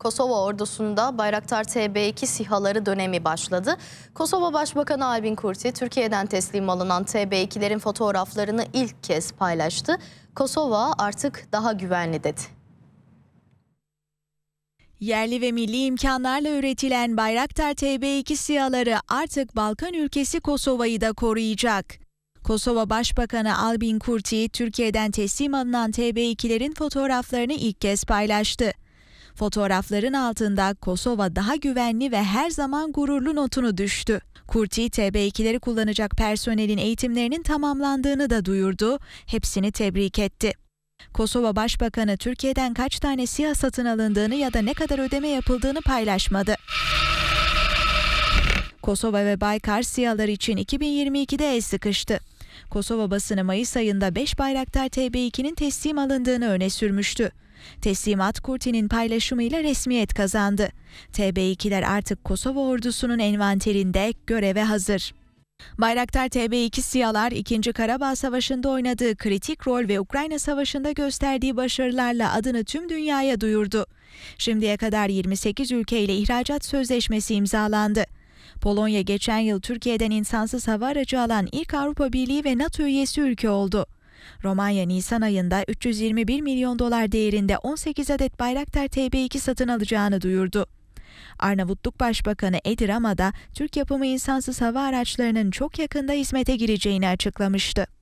Kosova ordusunda Bayraktar TB2 sihaları dönemi başladı. Kosova Başbakanı Albin Kurti, Türkiye'den teslim alınan TB2'lerin fotoğraflarını ilk kez paylaştı. Kosova artık daha güvenli dedi. Yerli ve milli imkanlarla üretilen Bayraktar TB2 siyaları artık Balkan ülkesi Kosova'yı da koruyacak. Kosova Başbakanı Albin Kurti, Türkiye'den teslim alınan TB2'lerin fotoğraflarını ilk kez paylaştı. Fotoğrafların altında Kosova daha güvenli ve her zaman gururlu notunu düştü. Kurti TB2'leri kullanacak personelin eğitimlerinin tamamlandığını da duyurdu, hepsini tebrik etti. Kosova Başbakanı Türkiye'den kaç tane siyah satın alındığını ya da ne kadar ödeme yapıldığını paylaşmadı. Kosova ve Baykar siyalar için 2022'de el sıkıştı. Kosova basını Mayıs ayında 5 Bayraktar TB2'nin teslim alındığını öne sürmüştü. Teslimat Kurti'nin paylaşımıyla resmiyet kazandı. TB2'ler artık Kosova ordusunun envanterinde göreve hazır. Bayraktar TB2 Siyalar 2. Karabağ Savaşı'nda oynadığı kritik rol ve Ukrayna Savaşı'nda gösterdiği başarılarla adını tüm dünyaya duyurdu. Şimdiye kadar 28 ülkeyle ihracat sözleşmesi imzalandı. Polonya geçen yıl Türkiye'den insansız hava aracı alan ilk Avrupa Birliği ve NATO üyesi ülke oldu. Romanya Nisan ayında 321 milyon dolar değerinde 18 adet Bayraktar TB2 satın alacağını duyurdu. Arnavutluk Başbakanı Edi Rama da Türk yapımı insansız hava araçlarının çok yakında hizmete gireceğini açıklamıştı.